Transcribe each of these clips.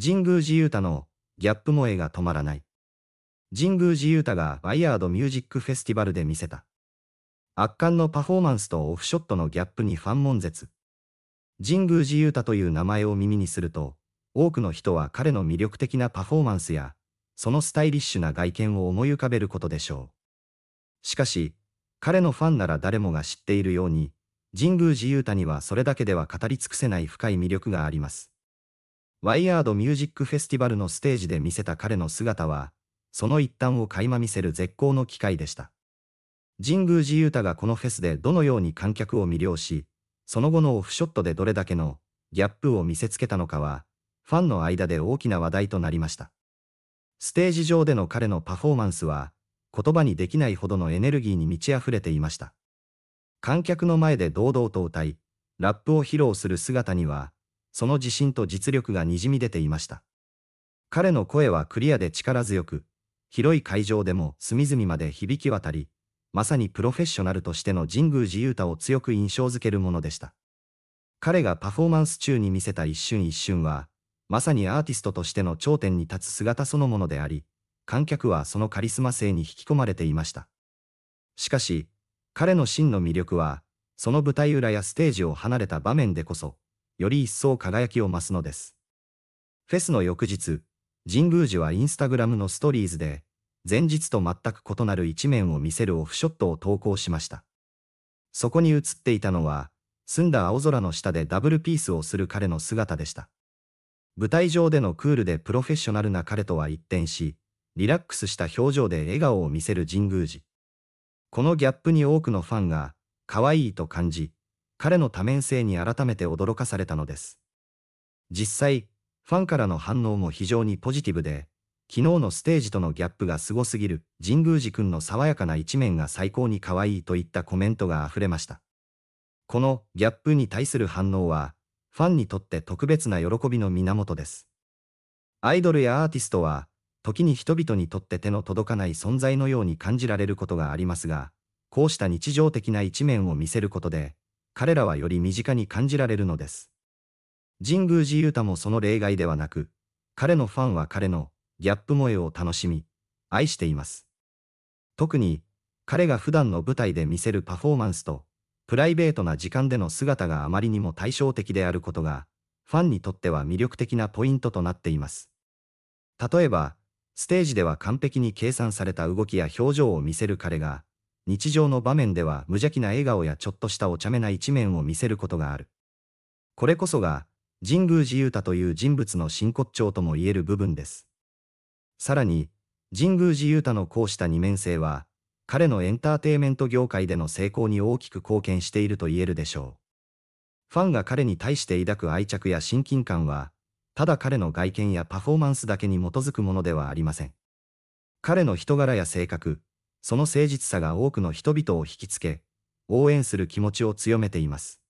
神宮寺勇太のギャップ萌えが止まらない。神宮寺勇太がワイヤードミュージックフェスティバルで見せた。圧巻のパフォーマンスとオフショットのギャップにファン悶絶。神宮寺勇太という名前を耳にすると、多くの人は彼の魅力的なパフォーマンスや、そのスタイリッシュな外見を思い浮かべることでしょう。しかし、彼のファンなら誰もが知っているように、神宮寺勇太にはそれだけでは語り尽くせない深い魅力があります。ワイヤードミュージックフェスティバルのステージで見せた彼の姿は、その一端を垣間見せる絶好の機会でした。神宮寺勇太がこのフェスでどのように観客を魅了し、その後のオフショットでどれだけのギャップを見せつけたのかは、ファンの間で大きな話題となりました。ステージ上での彼のパフォーマンスは、言葉にできないほどのエネルギーに満ち溢れていました。観客の前で堂々と歌い、ラップを披露する姿には、その自信と実力がにじみ出ていました。彼の声はクリアで力強く、広い会場でも隅々まで響き渡り、まさにプロフェッショナルとしての神宮寺勇太を強く印象づけるものでした。彼がパフォーマンス中に見せた一瞬一瞬は、まさにアーティストとしての頂点に立つ姿そのものであり、観客はそのカリスマ性に引き込まれていました。しかし、彼の真の魅力は、その舞台裏やステージを離れた場面でこそ、より一層輝きを増すのです。フェスの翌日、神宮寺はインスタグラムのストーリーズで、前日と全く異なる一面を見せるオフショットを投稿しました。そこに映っていたのは、澄んだ青空の下でダブルピースをする彼の姿でした。舞台上でのクールでプロフェッショナルな彼とは一転し、リラックスした表情で笑顔を見せる神宮寺。このギャップに多くのファンが、可愛いと感じ、彼の多面性に改めて驚かされたのです。実際、ファンからの反応も非常にポジティブで、昨日のステージとのギャップが凄すぎる、神宮寺くんの爽やかな一面が最高に可愛いといったコメントが溢れました。このギャップに対する反応は、ファンにとって特別な喜びの源です。アイドルやアーティストは、時に人々にとって手の届かない存在のように感じられることがありますが、こうした日常的な一面を見せることで、彼らはより身近に感じられるのです。神宮寺勇太もその例外ではなく、彼のファンは彼のギャップ萌えを楽しみ、愛しています。特に、彼が普段の舞台で見せるパフォーマンスと、プライベートな時間での姿があまりにも対照的であることが、ファンにとっては魅力的なポイントとなっています。例えば、ステージでは完璧に計算された動きや表情を見せる彼が、日常の場面では無邪気な笑顔やちょっとしたお茶目な一面を見せることがある。これこそが、神宮寺勇太という人物の真骨頂とも言える部分です。さらに、神宮寺勇太のこうした二面性は、彼のエンターテイメント業界での成功に大きく貢献していると言えるでしょう。ファンが彼に対して抱く愛着や親近感は、ただ彼の外見やパフォーマンスだけに基づくものではありません。彼の人柄や性格、その誠実さが多くの人々を引きつけ、応援する気持ちを強めています。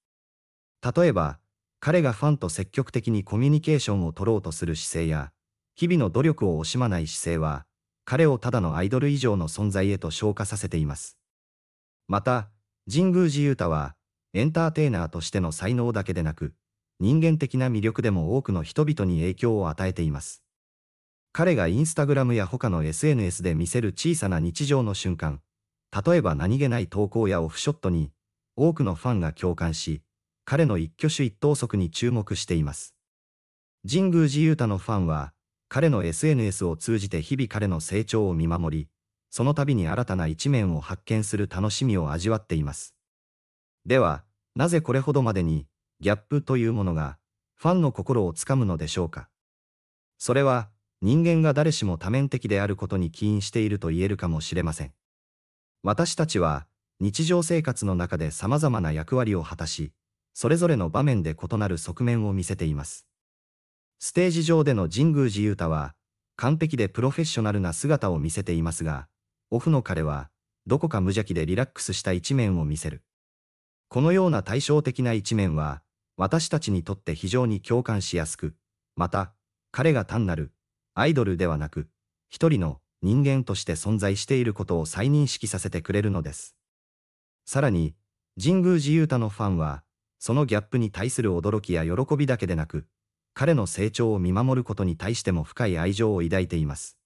例えば、彼がファンと積極的にコミュニケーションを取ろうとする姿勢や、日々の努力を惜しまない姿勢は、彼をただのアイドル以上の存在へと昇華させています。また、神宮寺勇太は、エンターテイナーとしての才能だけでなく、人間的な魅力でも多くの人々に影響を与えています。彼がインスタグラムや他の SNS で見せる小さな日常の瞬間、例えば何気ない投稿やオフショットに、多くのファンが共感し、彼の一挙手一投足に注目しています。神宮寺勇太のファンは、彼の SNS を通じて日々彼の成長を見守り、その度に新たな一面を発見する楽しみを味わっています。では、なぜこれほどまでに、ギャップというものが、ファンの心をつかむのでしょうか。それは、人間が誰しも多面的であることに起因していると言えるかもしれません。私たちは、日常生活の中で様々な役割を果たし、それぞれの場面で異なる側面を見せています。ステージ上での神宮寺勇太は、完璧でプロフェッショナルな姿を見せていますが、オフの彼は、どこか無邪気でリラックスした一面を見せる。このような対照的な一面は、私たちにとって非常に共感しやすく、また、彼が単なるアイドルではなく、一人の人間として存在していることを再認識させてくれるのです。さらに、神宮寺勇太のファンは、そのギャップに対する驚きや喜びだけでなく、彼の成長を見守ることに対しても深い愛情を抱いています。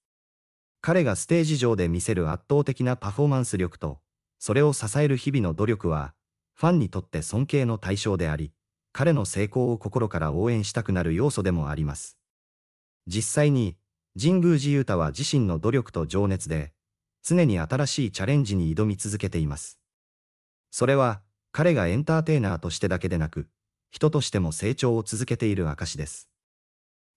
彼がステージ上で見せる圧倒的なパフォーマンス力と、それを支える日々の努力は、ファンにとって尊敬の対象であり、彼の成功を心から応援したくなる要素でもあります。実際に、神宮寺勇太は自身の努力と情熱で、常に新しいチャレンジに挑み続けています。それは、彼がエンターテイナーとしてだけでなく、人としても成長を続けている証です。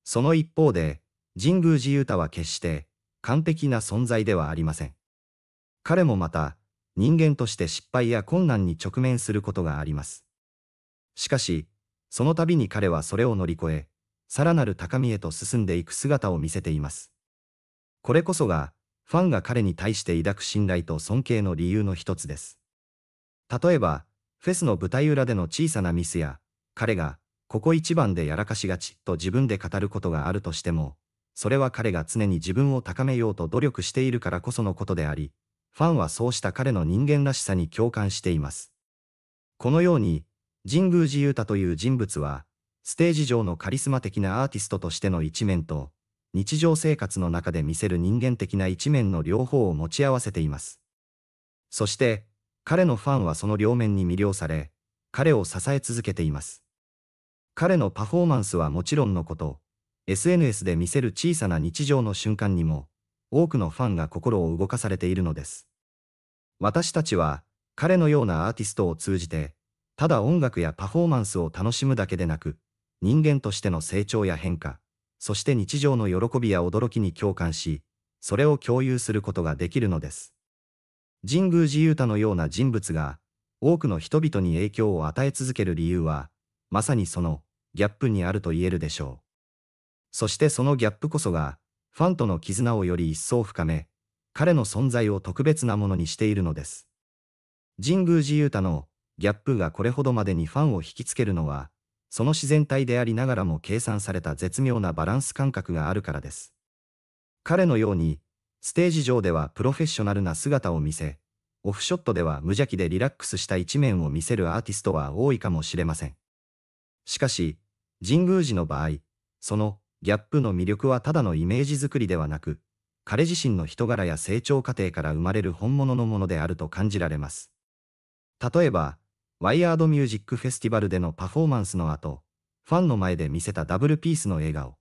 その一方で、神宮寺勇太は決して完璧な存在ではありません。彼もまた、人間として失敗や困難に直面することがあります。しかし、その度に彼はそれを乗り越え、さらなる高みへと進んでいく姿を見せています。これこそが、ファンが彼に対して抱く信頼と尊敬の理由の一つです。例えば、フェスの舞台裏での小さなミスや、彼が、ここ一番でやらかしがちと自分で語ることがあるとしても、それは彼が常に自分を高めようと努力しているからこそのことであり、ファンはそうした彼の人間らしさに共感しています。このように、神宮寺雄太という人物は、ステージ上のカリスマ的なアーティストとしての一面と、日常生活の中で見せる人間的な一面の両方を持ち合わせています。そして、彼のファンはその両面に魅了され、彼を支え続けています。彼のパフォーマンスはもちろんのこと、SNS で見せる小さな日常の瞬間にも、多くのファンが心を動かされているのです。私たちは、彼のようなアーティストを通じて、ただ音楽やパフォーマンスを楽しむだけでなく、人間としての成長や変化、そして日常の喜びや驚きに共感し、それを共有することができるのです。神宮寺勇太のような人物が、多くの人々に影響を与え続ける理由は、まさにその、ギャップにあると言えるでしょう。そしてそのギャップこそが、ファンとの絆をより一層深め、彼の存在を特別なものにしているのです。神宮寺勇太のギャップがこれほどまでにファンを引きつけるのは、その自然体でありながらも計算された絶妙なバランス感覚があるからです。彼のように、ステージ上ではプロフェッショナルな姿を見せ、オフショットでは無邪気でリラックスした一面を見せるアーティストは多いかもしれません。しかし、神宮寺の場合、そのギャップの魅力はただのイメージ作りではなく、彼自身の人柄や成長過程から生まれる本物のものであると感じられます。例えば、ワイヤードミュージックフェスティバルでのパフォーマンスの後、ファンの前で見せたダブルピースの笑顔。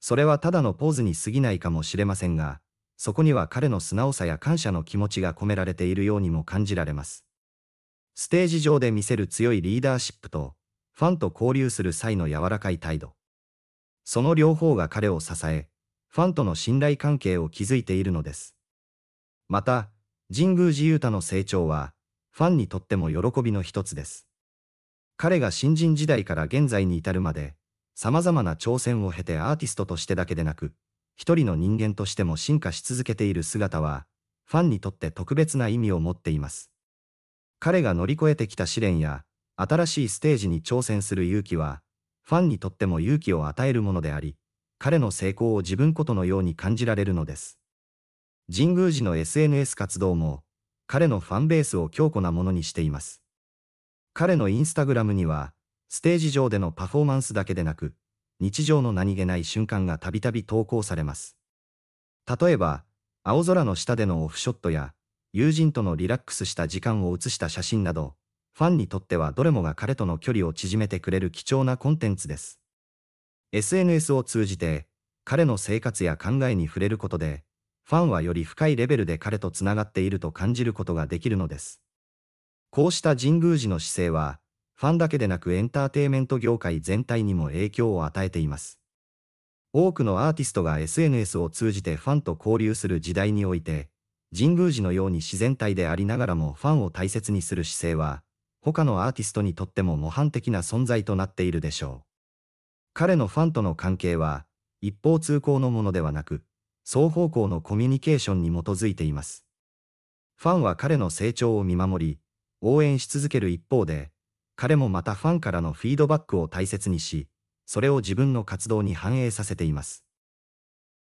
それはただのポーズに過ぎないかもしれませんが、そこには彼の素直さや感謝の気持ちが込められているようにも感じられます。ステージ上で見せる強いリーダーシップと、ファンと交流する際の柔らかい態度。その両方が彼を支え、ファンとの信頼関係を築いているのです。また、神宮寺勇太の成長は、ファンにとっても喜びの一つです。彼が新人時代から現在に至るまで、様々な挑戦を経てアーティストとしてだけでなく、一人の人間としても進化し続けている姿は、ファンにとって特別な意味を持っています。彼が乗り越えてきた試練や、新しいステージに挑戦する勇気は、ファンにとっても勇気を与えるものであり、彼の成功を自分ことのように感じられるのです。神宮寺の SNS 活動も、彼のファンベースを強固なものにしています。彼のインスタグラムには、ステージ上でのパフォーマンスだけでなく、日常の何気ない瞬間がたびたび投稿されます。例えば、青空の下でのオフショットや、友人とのリラックスした時間を写した写真など、ファンにとってはどれもが彼との距離を縮めてくれる貴重なコンテンツです。SNS を通じて、彼の生活や考えに触れることで、ファンはより深いレベルで彼とつながっていると感じることができるのです。こうした神宮寺の姿勢は、ファンだけでなくエンターテイメント業界全体にも影響を与えています。多くのアーティストが SNS を通じてファンと交流する時代において、神宮寺のように自然体でありながらもファンを大切にする姿勢は、他のアーティストにとっても模範的な存在となっているでしょう。彼のファンとの関係は、一方通行のものではなく、双方向のコミュニケーションに基づいています。ファンは彼の成長を見守り、応援し続ける一方で、彼もまたファンからのフィードバックを大切にし、それを自分の活動に反映させています。